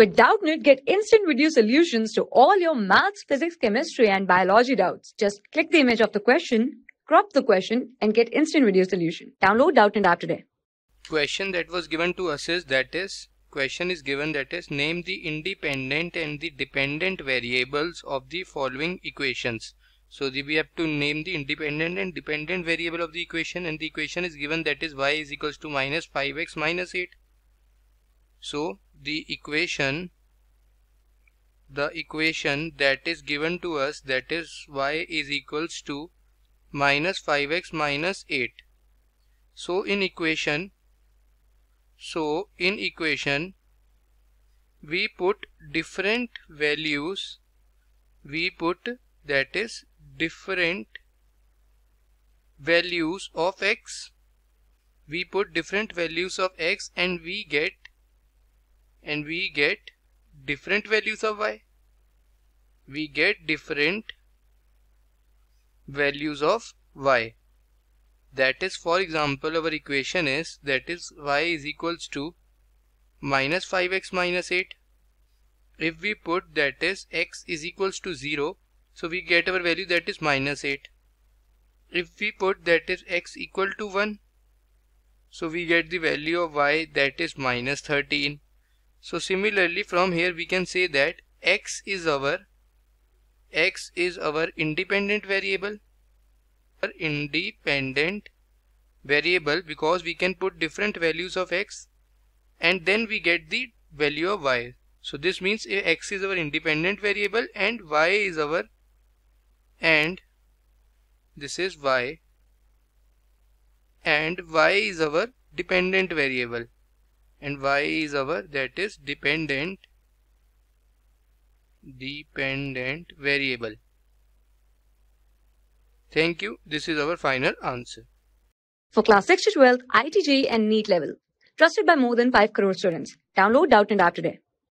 With Doubtnit, get instant video solutions to all your maths, physics, chemistry, and biology doubts. Just click the image of the question, crop the question, and get instant video solution. Download Doubtnit app today. Question that was given to us is that is question is given that is name the independent and the dependent variables of the following equations. So we have to name the independent and dependent variable of the equation and the equation is given that is y is equals to minus 5x minus 8 so the equation the equation that is given to us that is y is equals to minus 5x minus 8 so in equation so in equation we put different values we put that is different values of x we put different values of x and we get and we get different values of y. We get different values of y. That is, for example, our equation is that is y is equals to minus 5x minus 8. If we put that is x is equals to 0, so we get our value that is minus 8. If we put that is x equal to 1, so we get the value of y that is minus 13. So similarly from here we can say that x is our x is our independent variable our independent variable because we can put different values of x and then we get the value of y. So this means x is our independent variable and y is our and this is y and y is our dependent variable and y is our that is dependent dependent variable thank you this is our final answer for class 6 to 12 itj and neat level trusted by more than 5 crore students download doubt and app today